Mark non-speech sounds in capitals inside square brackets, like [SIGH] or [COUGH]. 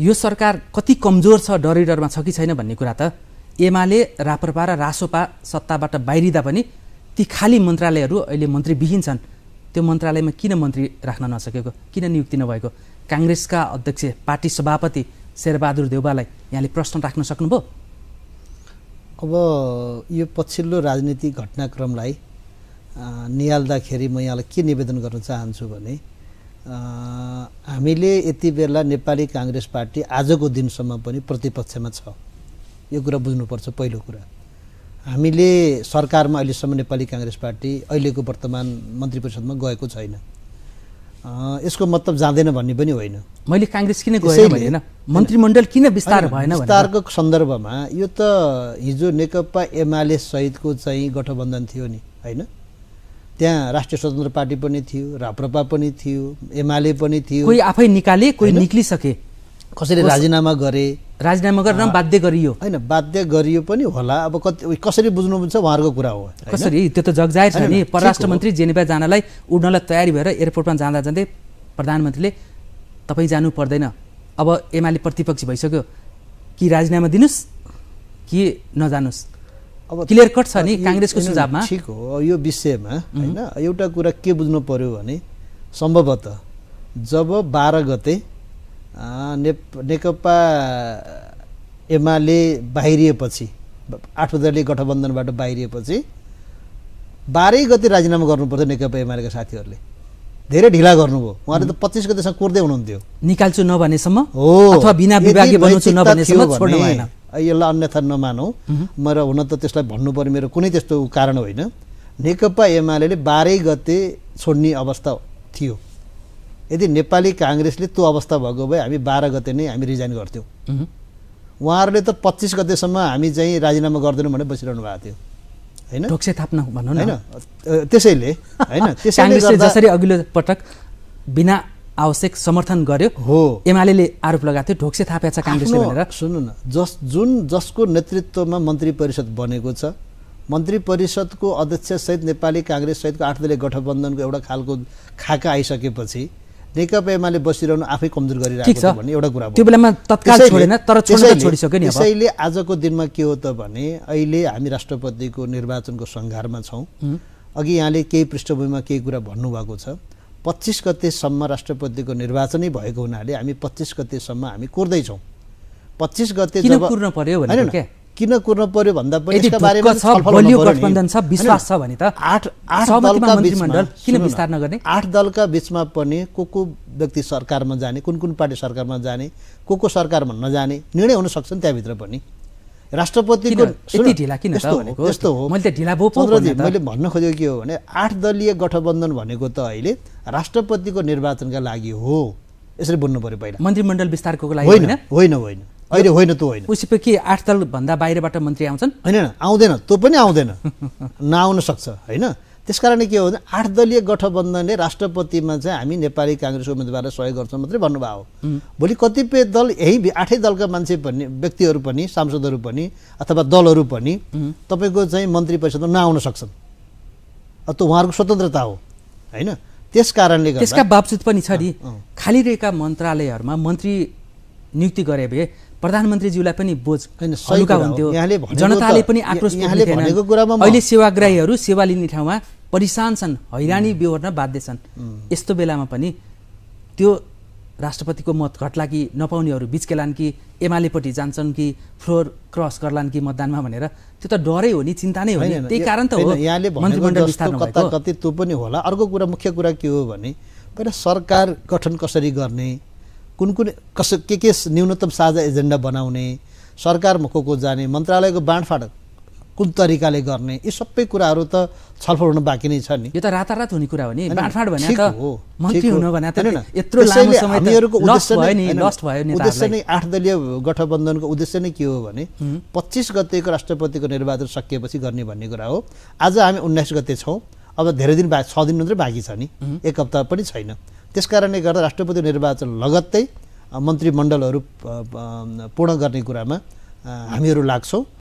यो सरकार कति कमजोर छ डरै डरमा छ कि छैन भन्ने कुरा त एमाले राप्रपा र रासोपा सत्ताबाट बाहिरिँदा पनि ती खाली मन्त्रालयहरू अहिले मन्त्रीविहीन छन् त्यो मन्त्रालयमा किन मन्त्री राख्न नसकेको किन नियुक्ति नभएको काङ्ग्रेसका अध्यक्ष पार्टी सभापति शेरबहादुर देउबालाई यहाँले प्रश्न राख्न सक्नुभयो अब यो पछिल्लो राजनीतिक घटनाक्रमलाई निहाल्दाखेरि म यहाँलाई के निवेदन गर्न चाहन्छु भने हामीले यति बेला नेपाली काङ्ग्रेस पार्टी आजको दिनसम्म पनि प्रतिपक्षमा छ यो कुरा बुझ्नुपर्छ पहिलो कुरा हामीले सरकारमा अहिलेसम्म नेपाली काङ्ग्रेस पार्टी अहिलेको वर्तमान मन्त्री परिषदमा गएको छैन यसको मतलब जाँदैन भन्ने पनि होइन मैले काङ्ग्रेस किन गएन मन्त्रीमण्डल किन विस्तार भएन विस्तारको सन्दर्भमा यो त हिजो नेकपा एमाले सहितको चाहिँ गठबन्धन थियो नि होइन त्यहाँ राष्ट्रिय स्वतन्त्र पार्टी पनि थियो राप्रपा पनि थियो एमाले पनि थियो कोही आफै निकाले कोही निक्लिसके कसैले राजीनामा गरे राजीनामा गरेर बाध्य गरियो होइन बाध्य गरियो पनि होला अब कति कसरी बुझ्नुहुन्छ उहाँहरूको कुरा हो कसरी त्यो त जगजाहिर छ नि परराष्ट्र मन्त्री जेनेवा जानलाई उड्नलाई तयारी भएर एयरपोर्टमा जाँदा जाँदै प्रधानमन्त्रीले तपाईँ जानु पर्दैन अब एमाले प्रतिपक्षी भइसक्यो कि राजीनामा दिनुहोस् कि नजानुस् अब क्लियर कट छ नि काङ्ग्रेसको सुझावमा ठिक हो यो विषयमा होइन एउटा कुरा के बुझ्नु पर्यो भने सम्भवत जब बाह्र गते नेकपा एमाले बाहिरिएपछि आठ दलले गठबन्धनबाट बाहिरिएपछि बाह्रै गते राजीनामा गर्नुपर्थ्यो नेकपा एमालेका साथीहरूले धेरै ढिला गर्नुभयो उहाँले त पच्चिस गतेसम्म कुर्दै हुनुहुन्थ्यो निकाल्छु नभनेसम्म हो अथवा बिना विभागीय बनाउँछु नभनेसम्म छोड्नु भएन यसलाई अन्यथा म र हुन त त्यसलाई भन्नु भन्नुपर्ने मेरो कुनै त्यस्तो कारण होइन नेकपा एमाले बाह्रै गते छोड्ने अवस्था थियो यदि नेपाली काङ्ग्रेसले त्यो अवस्था भएको भए हामी बाह्र गते नै हामी रिजाइन गर्थ्यौँ उहाँहरूले त पच्चिस गतेसम्म हामी चाहिँ राजीनामा गर्दैनौँ भनेर बसिरहनु भएको थियो होइन थाप्न भनौँ होइन त्यसैले होइन [LAUGHS] जसरी अघिल्लो पटक बिना आवश्यक समर्थन गर्यो हो एमाले आरोप लगाएको थियो ढोक्से थापेको छ काङ्ग्रेसले भनेर सुन्नु न जस जुन जसको नेतृत्वमा मन्त्री परिषद बनेको छ मन्त्री परिषदको अध्यक्षसहित नेपाली सहितको आठ दलीय गठबन्धनको एउटा खालको खाका आइसकेपछि नेकपा एमाले बसिरहनु आफै कमजोर गरिरहेको छ भन्ने एउटा कुरा त्यो बेलामा तत्काल छोडेन तर छोडिसक्यो नि त्यसैले आजको दिनमा के हो त भने अहिले हामी राष्ट्रपतिको निर्वाचनको सङ्घारमा छौँ अघि यहाँले केही पृष्ठभूमिमा केही कुरा भन्नुभएको छ पच्चिस गतेसम्म राष्ट्रपतिको निर्वाचनै भएको हुनाले हामी पच्चिस गतेसम्म हामी कुर्दैछौँ पच्चिस गते जब कुर्न पर्यो होइन किन कुर्न पर्यो भन्दा पनि यसका बारेमा छ विश्वास छ भने त आठ आठ दलका किन विस्तार नगर्ने आठ दलका बिचमा पनि को को व्यक्ति सरकारमा जाने कुन कुन पार्टी सरकारमा जाने को को सरकारमा नजाने निर्णय हुन नि त्यहाँभित्र पनि राष्ट्रपतिको यति ढिला किन भनेको यस्तो हो मैले ढिला मैले भन्न खोजेको के हो भने आठ दलीय गठबन्धन भनेको त अहिले राष्ट्रपतिको निर्वाचनका लागि हो यसरी बोल्नु पऱ्यो पहिला मन्त्रीमण्डल विस्तारको लागि होइन होइन होइन अहिले होइन त्यो होइन उसको के आठ दलभन्दा बाहिरबाट मन्त्री आउँछन् होइन आउँदैन त्यो पनि आउँदैन [LAUGHS] नआउन सक्छ होइन त्यस कारण के हो भने आठ दलीय गठबन्धनले राष्ट्रपतिमा चाहिँ हामी नेपाली काङ्ग्रेस उम्मेदवारलाई सहयोग गर्छौँ मात्रै भन्नुभयो भोलि कतिपय दल यही आठै दलका मान्छे पनि व्यक्तिहरू पनि सांसदहरू पनि अथवा दलहरू पनि तपाईँको चाहिँ मन्त्री परिषदमा नआउन सक्छन् त उहाँहरूको स्वतन्त्रता हो होइन त्यस कारणले त्यसका बावजुद पनि छ नि खाली रहेका मन्त्रालयहरूमा मन्त्री नियुक्ति गरे भए प्रधानमन्त्रीज्यूलाई पनि बोझ हुन्थ्यो जनताले पनि आक्रोश अहिले सेवाग्राहीहरू सेवा लिने ठाउँमा परिसान छन् हैरानी बेहोर्न बाध्य छन् यस्तो बेलामा पनि त्यो राष्ट्रपतिको मत घट्ला कि नपाउनेहरू बिचकेलान् कि एमालेपट्टि जान्छन् कि फ्लोर क्रस गर्लान् कि मतदानमा भनेर त्यो त डरै हो नि चिन्ता नै हो त्यही कारण त हो यहाँले कता कति त्यो पनि होला अर्को कुरा मुख्य कुरा के हो भने पहिला सरकार गठन कसरी गर्ने कुन कुन कस के के न्यूनतम साझा एजेन्डा बनाउने सरकार मको जाने मन्त्रालयको बाँडफाँड कुन तरिकाले गर्ने यी सबै कुराहरू त छलफल हुन बाँकी नै छ नि यो त रातारात हुने कुरा हो नि बाँडफाँड उद्देश्य नै आठ दलीय गठबन्धनको उद्देश्य नै के हो भने पच्चिस गतेको राष्ट्रपतिको निर्वाचन सकिएपछि गर्ने भन्ने कुरा हो आज हामी उन्नाइस गते छौँ अब धेरै दिन बा छ दिन मात्रै बाँकी छ नि एक हप्ता पनि छैन त्यस कारणले गर्दा राष्ट्रपति निर्वाचन लगत्तै मन्त्रीमण्डलहरू पूर्ण गर्ने कुरामा हामीहरू लाग्छौँ